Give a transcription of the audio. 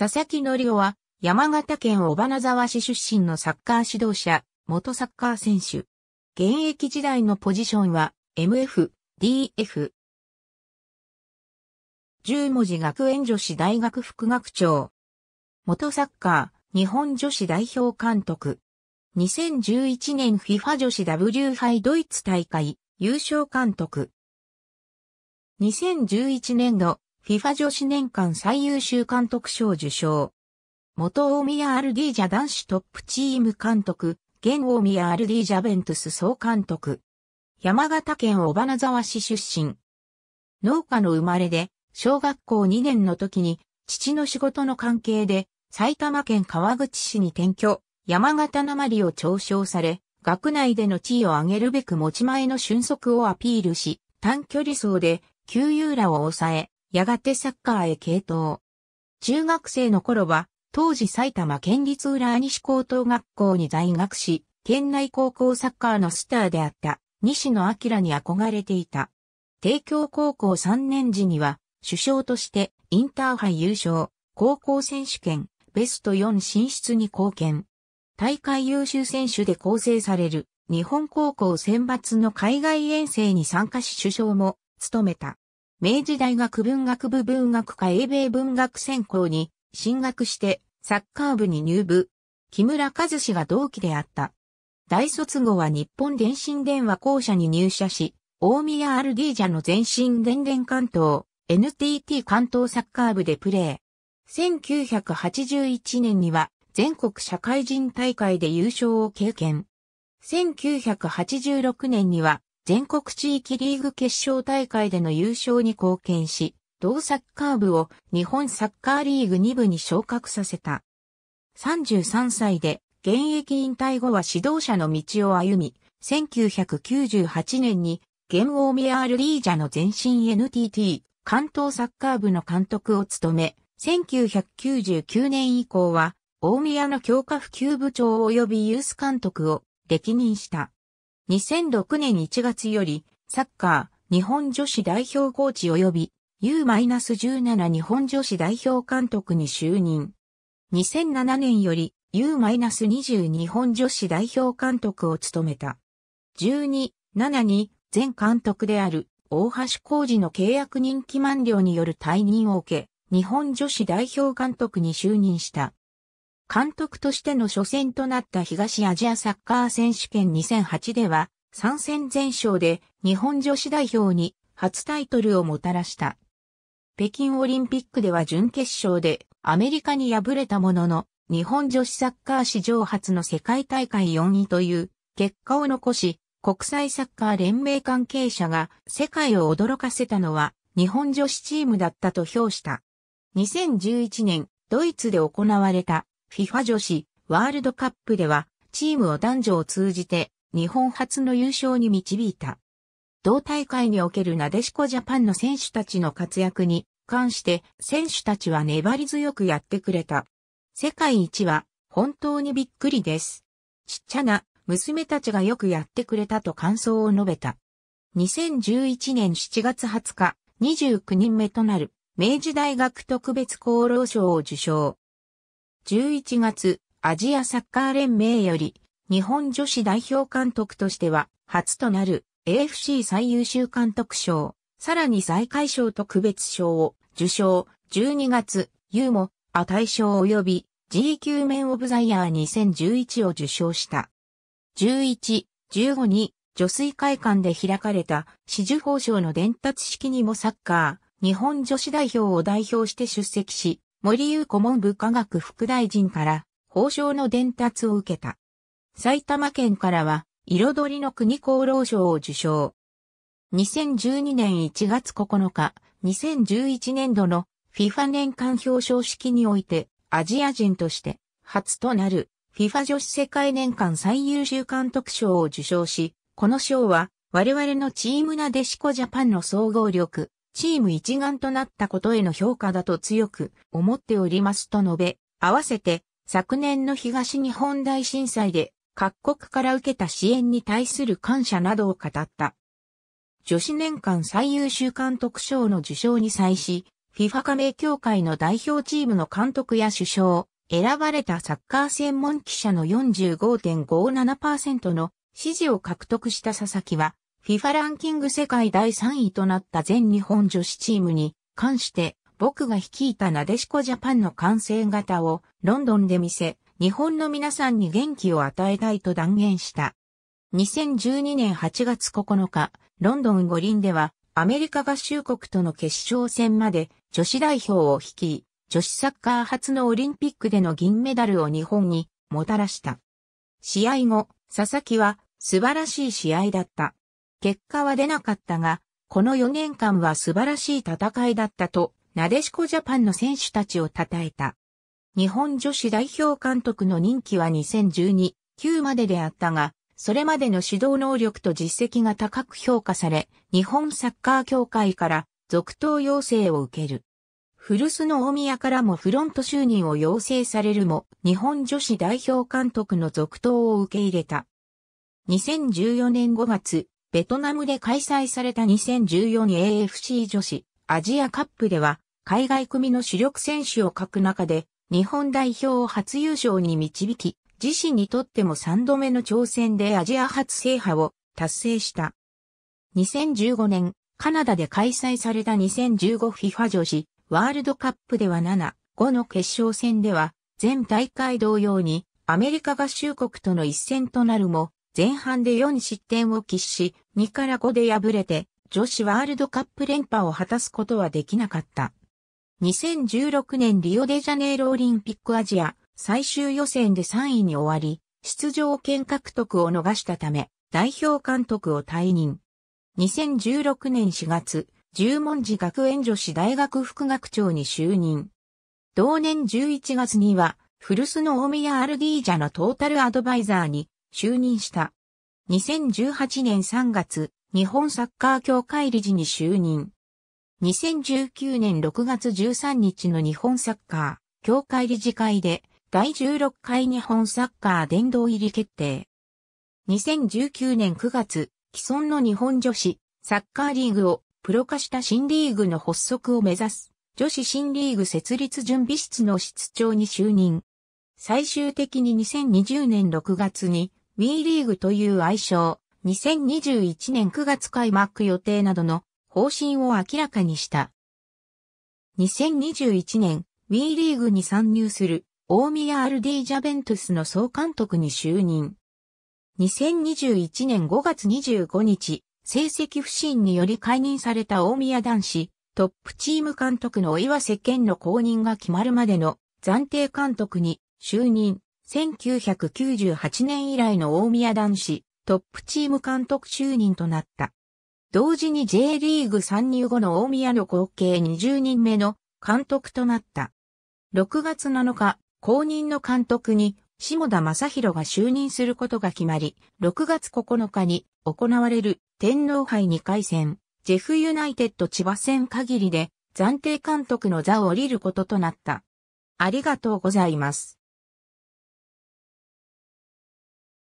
佐々木則夫は、山形県尾花沢市出身のサッカー指導者、元サッカー選手。現役時代のポジションは、MF、DF。十文字学園女子大学副学長。元サッカー、日本女子代表監督。2011年 FIFA 女子 W 杯ドイツ大会優勝監督。2011年度 FIFA 女子年間最優秀監督賞受賞。元大宮アルディージャ男子トップチーム監督、現大宮アルディージャベントス総監督。山形県尾花沢市出身。農家の生まれで、小学校2年の時に、父の仕事の関係で、埼玉県川口市に転居、山形鉛を嘲笑され、学内での地位を上げるべく持ち前の俊足をアピールし、短距離走で、旧遊らを抑え、やがてサッカーへ傾倒。中学生の頃は、当時埼玉県立浦西高等学校に在学し、県内高校サッカーのスターであった西野明に憧れていた。帝京高校3年時には、首相としてインターハイ優勝、高校選手権、ベスト4進出に貢献。大会優秀選手で構成される日本高校選抜の海外遠征に参加し首相も務めた。明治大学文学部文学科英米文学専攻に進学してサッカー部に入部。木村和氏が同期であった。大卒後は日本電信電話公社に入社し、大宮アルディージャの前身電電関東、NTT 関東サッカー部でプレー。1981年には全国社会人大会で優勝を経験。1986年には全国地域リーグ決勝大会での優勝に貢献し、同サッカー部を日本サッカーリーグ2部に昇格させた。33歳で現役引退後は指導者の道を歩み、1998年に現大宮アルリージャの前身 NTT 関東サッカー部の監督を務め、1999年以降は大宮の強化普及部長及びユース監督を歴任した。2006年1月より、サッカー、日本女子代表コーチ及び、U-17 日本女子代表監督に就任。2007年より、U-20 日本女子代表監督を務めた。12、7に、前監督である、大橋浩二の契約人気満了による退任を受け、日本女子代表監督に就任した。監督としての初戦となった東アジアサッカー選手権2008では、3戦全勝で日本女子代表に初タイトルをもたらした。北京オリンピックでは準決勝でアメリカに敗れたものの、日本女子サッカー史上初の世界大会4位という結果を残し、国際サッカー連盟関係者が世界を驚かせたのは日本女子チームだったと評した。2011年、ドイツで行われた FIFA 女子ワールドカップではチームを男女を通じて日本初の優勝に導いた。同大会におけるなでしこジャパンの選手たちの活躍に関して選手たちは粘り強くやってくれた。世界一は本当にびっくりです。ちっちゃな娘たちがよくやってくれたと感想を述べた。2011年7月20日、29人目となる明治大学特別厚労賞を受賞。11月、アジアサッカー連盟より、日本女子代表監督としては、初となる AFC 最優秀監督賞、さらに下位賞と区別賞を受賞、12月、ユーモ、ア大賞及び GQ 面オブザイヤー2011を受賞した。11、15に、女水会館で開かれた、四十法賞の伝達式にもサッカー、日本女子代表を代表して出席し、森友顧文部科学副大臣から報奨の伝達を受けた。埼玉県からは、彩りの国厚労省を受賞。2012年1月9日、2011年度の FIFA 年間表彰式において、アジア人として初となる FIFA 女子世界年間最優秀監督賞を受賞し、この賞は我々のチームなでしこジャパンの総合力、チーム一丸となったことへの評価だと強く思っておりますと述べ、合わせて昨年の東日本大震災で各国から受けた支援に対する感謝などを語った。女子年間最優秀監督賞の受賞に際し、FIFA 加盟協会の代表チームの監督や首相、選ばれたサッカー専門記者の45.57%の支持を獲得した佐々木は、FIFA ランキング世界第3位となった全日本女子チームに関して、僕が率いたなでしこジャパンの完成型をロンドンで見せ、日本の皆さんに元気を与えたいと断言した。2012年8月9日、ロンドン五輪では、アメリカ合衆国との決勝戦まで女子代表を率い、女子サッカー初のオリンピックでの銀メダルを日本にもたらした。試合後、佐々木は素晴らしい試合だった。結果は出なかったが、この4年間は素晴らしい戦いだったと、なでしこジャパンの選手たちを称えた。日本女子代表監督の任期は2012、9までであったが、それまでの指導能力と実績が高く評価され、日本サッカー協会から続投要請を受ける。古巣の大宮からもフロント就任を要請されるも、日本女子代表監督の続投を受け入れた。2014年5月、ベトナムで開催された 2014AFC 女子アジアカップでは、海外組の主力選手を欠く中で、日本代表を初優勝に導き、自身にとっても3度目の挑戦でアジア初制覇を達成した。2015年、カナダで開催された 2015FIFA 女子ワールドカップでは7、5の決勝戦では、全大会同様にアメリカ合衆国との一戦となるも、前半で4失点を喫し、2から5で敗れて、女子ワールドカップ連覇を果たすことはできなかった。2016年リオデジャネイロオリンピックアジア最終予選で3位に終わり、出場権獲得を逃したため、代表監督を退任。2016年4月、十文字学園女子大学副学長に就任。同年11月には、古巣の大宮アルディージャのトータルアドバイザーに就任した。2018年3月、日本サッカー協会理事に就任。2019年6月13日の日本サッカー協会理事会で第16回日本サッカー殿堂入り決定。2019年9月、既存の日本女子サッカーリーグをプロ化した新リーグの発足を目指す女子新リーグ設立準備室の室長に就任。最終的に2020年6月に w ーリーグという愛称、2021年9月開幕予定などの方針を明らかにした。2021年、w ーリーグに参入する大宮 RD ジャベントスの総監督に就任。2021年5月25日、成績不振により解任された大宮男子、トップチーム監督の岩瀬健の公認が決まるまでの暫定監督に就任。1998年以来の大宮男子トップチーム監督就任となった。同時に J リーグ参入後の大宮の合計20人目の監督となった。6月7日、公認の監督に下田正宏が就任することが決まり、6月9日に行われる天皇杯2回戦、ジェフユナイテッド千葉戦限りで暫定監督の座を降りることとなった。ありがとうございます。